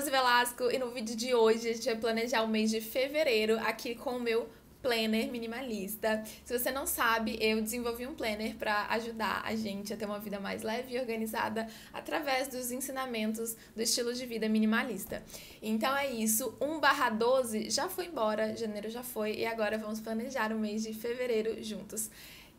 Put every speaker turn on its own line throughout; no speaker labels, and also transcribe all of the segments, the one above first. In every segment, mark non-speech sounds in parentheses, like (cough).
Josi Velasco e no vídeo de hoje a gente vai planejar o mês de fevereiro aqui com o meu planner minimalista. Se você não sabe, eu desenvolvi um planner para ajudar a gente a ter uma vida mais leve e organizada através dos ensinamentos do estilo de vida minimalista. Então é isso, 1/12 já foi embora, janeiro já foi e agora vamos planejar o mês de fevereiro juntos.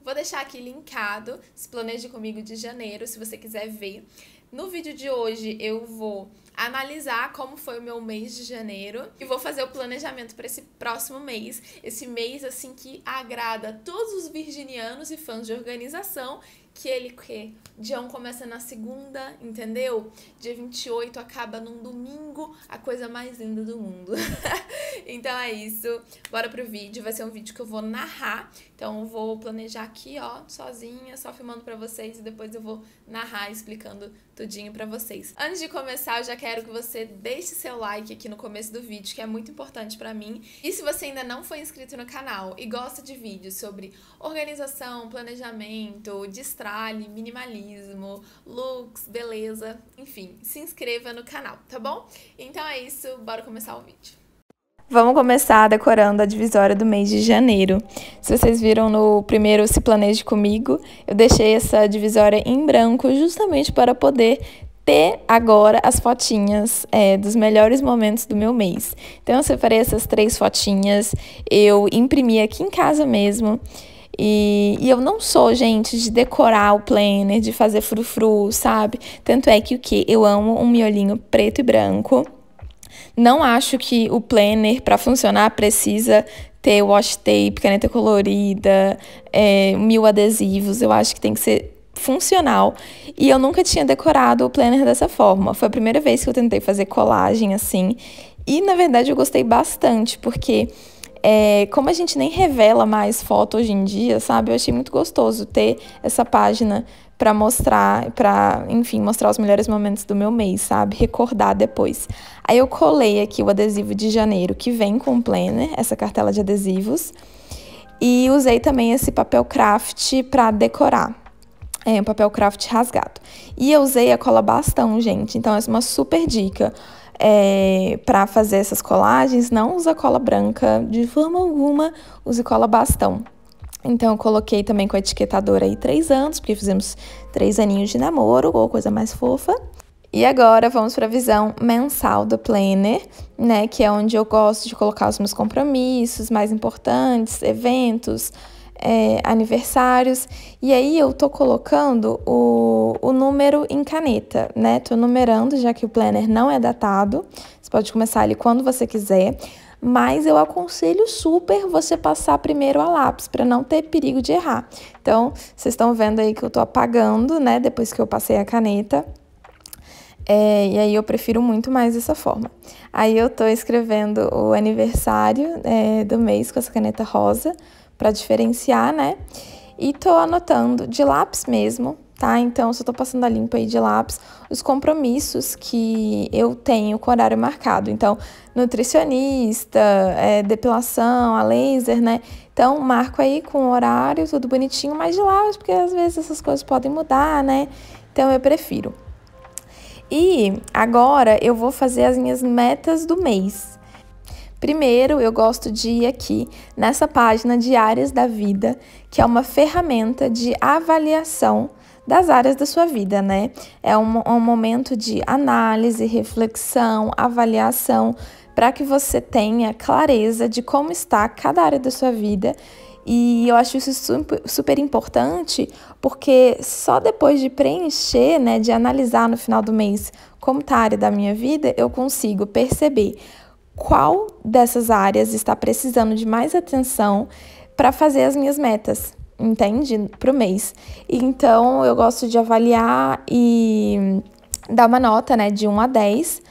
Vou deixar aqui linkado esse planeje comigo de janeiro, se você quiser ver. No vídeo de hoje eu vou analisar como foi o meu mês de janeiro e vou fazer o planejamento para esse próximo mês, esse mês assim que agrada todos os virginianos e fãs de organização que ele que 1 começa na segunda, entendeu? Dia 28 acaba num domingo, a coisa mais linda do mundo. (laughs) então é isso. Bora pro vídeo, vai ser um vídeo que eu vou narrar. Então eu vou planejar aqui, ó, sozinha, só filmando para vocês e depois eu vou narrar explicando tudinho para vocês. Antes de começar, eu já quero quero que você deixe seu like aqui no começo do vídeo, que é muito importante para mim. E se você ainda não foi inscrito no canal e gosta de vídeos sobre organização, planejamento, destralhe, minimalismo, looks, beleza, enfim, se inscreva no canal, tá bom? Então é isso, bora começar o vídeo. Vamos começar decorando a divisória do mês de janeiro. Se vocês viram no primeiro Se Planeje Comigo, eu deixei essa divisória em branco justamente para poder ter agora as fotinhas é, dos melhores momentos do meu mês. Então eu separei essas três fotinhas, eu imprimi aqui em casa mesmo. E, e, eu não sou, gente, de decorar o planner, de fazer frufru, sabe? Tanto é que o que? Eu amo um miolinho preto e branco. Não acho que o planner, para funcionar, precisa ter washi tape, caneta colorida, é, mil adesivos. Eu acho que tem que ser funcional e eu nunca tinha decorado o planner dessa forma. Foi a primeira vez que eu tentei fazer colagem assim e na verdade eu gostei bastante porque é, como a gente nem revela mais foto hoje em dia, sabe? Eu achei muito gostoso ter essa página para mostrar, para, enfim, mostrar os melhores momentos do meu mês, sabe? Recordar depois. Aí eu colei aqui o adesivo de janeiro que vem com o planner, essa cartela de adesivos, e usei também esse papel craft para decorar é, um papel craft rasgado. E eu usei a cola bastão, gente, então essa é uma super dica. É, para fazer essas colagens, não usa cola branca de forma alguma, use cola bastão. Então, eu coloquei também com a etiquetadora aí três anos, porque fizemos três aninhos de namoro, ou coisa mais fofa. E agora vamos para a visão mensal do planner, né? Que é onde eu gosto de colocar os meus compromissos mais importantes, eventos, é, aniversários. E aí eu tô colocando o, o número em caneta, né? Tô numerando, já que o planner não é datado. Você pode começar ali quando você quiser. Mas eu aconselho super você passar primeiro a lápis, para não ter perigo de errar. Então, vocês estão vendo aí que eu tô apagando, né? Depois que eu passei a caneta. É, e aí eu prefiro muito mais dessa forma. Aí eu tô escrevendo o aniversário é, do mês com essa caneta rosa para diferenciar, né? E tô anotando de lápis mesmo, tá? Então, só tô passando a limpa aí de lápis os compromissos que eu tenho com horário marcado. Então, nutricionista, é, depilação, a laser, né? Então, marco aí com o horário, tudo bonitinho, mas de lápis, porque às vezes essas coisas podem mudar, né? Então, eu prefiro. E agora eu vou fazer as minhas metas do mês. Primeiro, eu gosto de ir aqui nessa página de áreas da vida, que é uma ferramenta de avaliação das áreas da sua vida, né? É um, um momento de análise, reflexão, avaliação, para que você tenha clareza de como está cada área da sua vida e eu acho isso super, importante, porque só depois de preencher, né, de analisar no final do mês como está a área da minha vida, eu consigo perceber qual dessas áreas está precisando de mais atenção para fazer as minhas metas, entende? Para o mês. Então, eu gosto de avaliar e dar uma nota, né, de 1 a 10.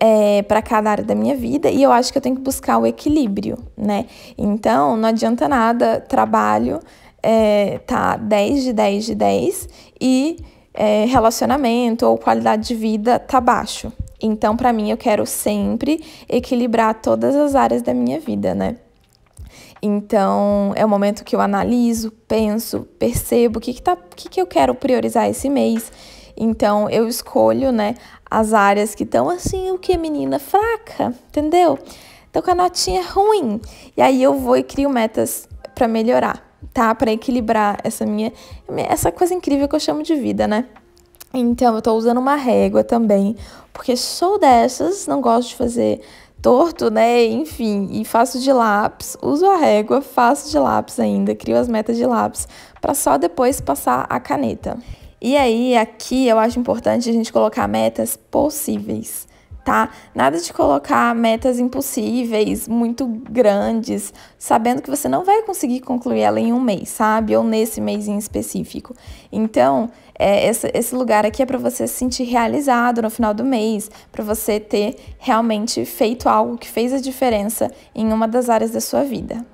É, para cada área da minha vida e eu acho que eu tenho que buscar o equilíbrio, né? Então, não adianta nada trabalho é, tá 10 de 10 de 10 e é, relacionamento ou qualidade de vida tá baixo. Então, para mim, eu quero sempre equilibrar todas as áreas da minha vida, né? Então, é o momento que eu analiso, penso, percebo o que, que, tá, que, que eu quero priorizar esse mês. Então, eu escolho, né, as áreas que estão assim, o que, menina? Fraca, entendeu? Então, com a notinha ruim. E aí eu vou e crio metas para melhorar, tá? Para equilibrar essa minha, essa coisa incrível que eu chamo de vida, né? Então, eu tô usando uma régua também, porque sou dessas, não gosto de fazer torto, né? Enfim, e faço de lápis, uso a régua, faço de lápis ainda, crio as metas de lápis, para só depois passar a caneta. E aí, aqui eu acho importante a gente colocar metas possíveis tá? Nada de colocar metas impossíveis, muito grandes, sabendo que você não vai conseguir concluir ela em um mês, sabe? Ou nesse mês em específico. Então, é, esse, esse lugar aqui é para você se sentir realizado no final do mês, para você ter realmente feito algo que fez a diferença em uma das áreas da sua vida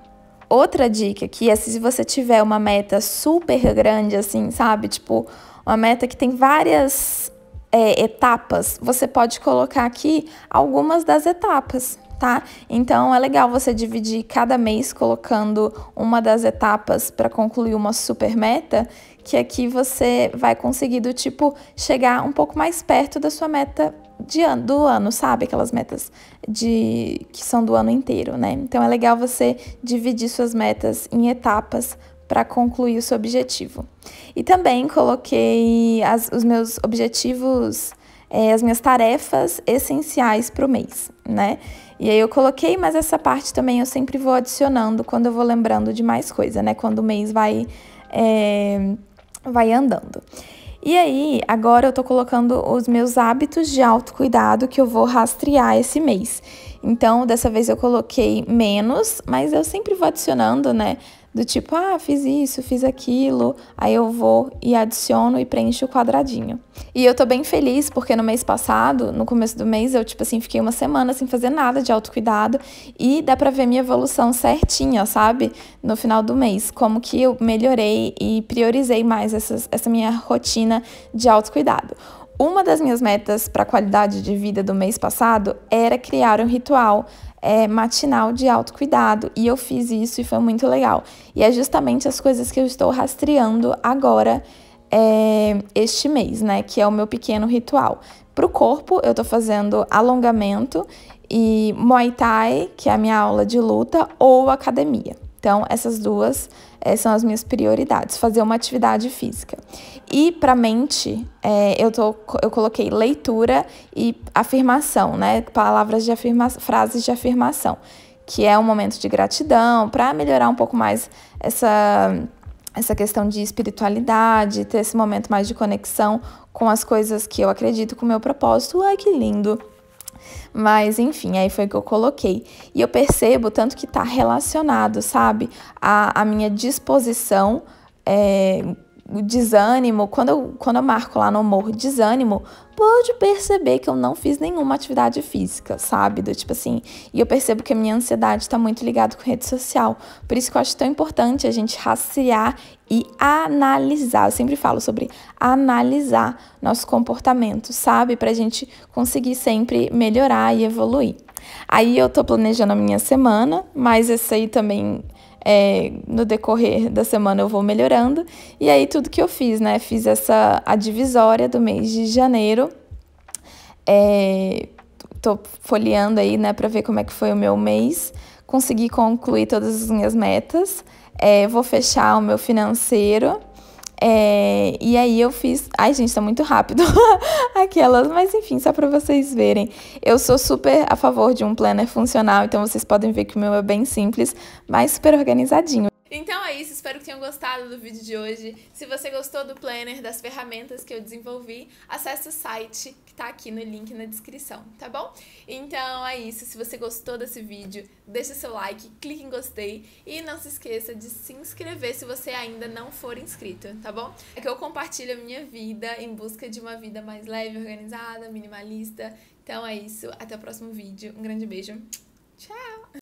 outra dica aqui é se você tiver uma meta super grande, assim, sabe? Tipo, uma meta que tem várias é, etapas, você pode colocar aqui algumas das etapas. Tá? Então é legal você dividir cada mês colocando uma das etapas para concluir uma super meta, que aqui você vai conseguir do tipo chegar um pouco mais perto da sua meta de do ano, sabe? Aquelas metas de que são do ano inteiro, né? Então é legal você dividir suas metas em etapas para concluir o seu objetivo. E também coloquei as, os meus objetivos, é, as minhas tarefas essenciais para o mês, né? E aí eu coloquei, mas essa parte também eu sempre vou adicionando quando eu vou lembrando de mais coisa, né? Quando o mês vai, é, vai andando. E aí, agora eu tô colocando os meus hábitos de autocuidado que eu vou rastrear esse mês. Então, dessa vez eu coloquei menos, mas eu sempre vou adicionando, né? do tipo, ah, fiz isso, fiz aquilo, aí eu vou e adiciono e preencho o quadradinho. E eu tô bem feliz porque no mês passado, no começo do mês, eu tipo assim, fiquei uma semana sem fazer nada de autocuidado e dá pra ver minha evolução certinha, sabe? No final do mês, como que eu melhorei e priorizei mais essas, essa minha rotina de autocuidado. Uma das minhas metas para a qualidade de vida do mês passado era criar um ritual é, matinal de autocuidado e eu fiz isso e foi muito legal. E é justamente as coisas que eu estou rastreando agora é, este mês, né? Que é o meu pequeno ritual. Para o corpo, eu estou fazendo alongamento e Muay Thai, que é a minha aula de luta, ou academia. Então, essas duas é, são as minhas prioridades: fazer uma atividade física. E para mente, é, eu, tô, eu coloquei leitura e afirmação, né? Palavras de afirmação, frases de afirmação, que é um momento de gratidão, para melhorar um pouco mais essa essa questão de espiritualidade, ter esse momento mais de conexão com as coisas que eu acredito, com o meu propósito. Ai, que lindo! Mas enfim, aí foi que eu coloquei. E eu percebo tanto que está relacionado, sabe? A, a minha disposição é, desânimo, quando eu, quando eu marco lá no morro desânimo, pode perceber que eu não fiz nenhuma atividade física, sabe? Do tipo assim, e eu percebo que a minha ansiedade está muito ligada com rede social. Por isso que eu acho tão importante a gente rastrear e analisar. Eu sempre falo sobre analisar nosso comportamento, sabe? Pra gente conseguir sempre melhorar e evoluir. Aí eu tô planejando a minha semana, mas essa aí também é, no decorrer da semana eu vou melhorando. E aí tudo que eu fiz, né? Fiz essa a divisória do mês de janeiro. É, tô folheando aí, né, para ver como é que foi o meu mês. Consegui concluir todas as minhas metas. É, vou fechar o meu financeiro é, e aí eu fiz. Ai, gente, tá muito rápido (laughs) aquelas, mas enfim, só pra vocês verem. Eu sou super a favor de um planner funcional, então vocês podem ver que o meu é bem simples, mas super organizadinho. Então é isso, espero que tenham gostado do vídeo de hoje. Se você gostou do planner, das ferramentas que eu desenvolvi, acesse o site que tá aqui no link na descrição, tá bom? Então é isso, se você gostou desse vídeo, deixa seu like, clique em gostei e não se esqueça de se inscrever se você ainda não for inscrito, tá bom? É que eu compartilho a minha vida em busca de uma vida mais leve, organizada, minimalista. Então é isso, até o próximo vídeo. Um grande beijo. Tchau!